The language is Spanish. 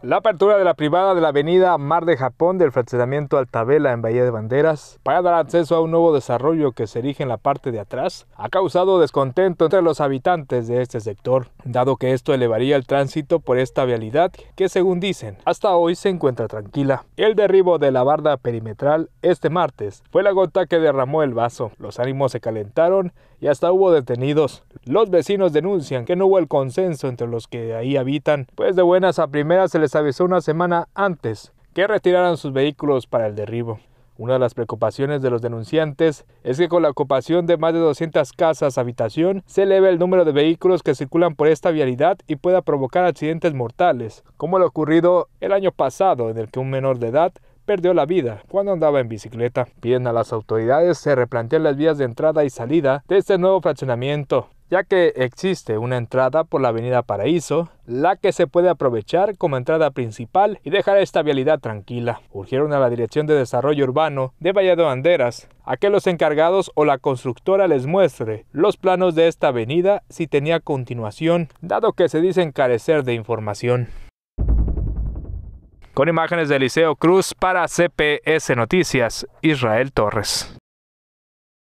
La apertura de la privada de la avenida Mar de Japón del fraccionamiento Altabela en Bahía de Banderas para dar acceso a un nuevo desarrollo que se erige en la parte de atrás ha causado descontento entre los habitantes de este sector, dado que esto elevaría el tránsito por esta vialidad que según dicen hasta hoy se encuentra tranquila. El derribo de la barda perimetral este martes fue la gota que derramó el vaso. Los ánimos se calentaron y hasta hubo detenidos. Los vecinos denuncian que no hubo el consenso entre los que ahí habitan, pues de buenas a primeras se les avisó una semana antes que retiraran sus vehículos para el derribo. Una de las preocupaciones de los denunciantes es que con la ocupación de más de 200 casas habitación se eleva el número de vehículos que circulan por esta vialidad y pueda provocar accidentes mortales, como lo ocurrido el año pasado en el que un menor de edad perdió la vida cuando andaba en bicicleta. Piden a las autoridades se replanteen las vías de entrada y salida de este nuevo fraccionamiento ya que existe una entrada por la avenida Paraíso, la que se puede aprovechar como entrada principal y dejar esta vialidad tranquila. Urgieron a la Dirección de Desarrollo Urbano de Vallado Banderas a que los encargados o la constructora les muestre los planos de esta avenida si tenía continuación, dado que se dicen carecer de información. Con imágenes de Eliseo Cruz para CPS Noticias, Israel Torres.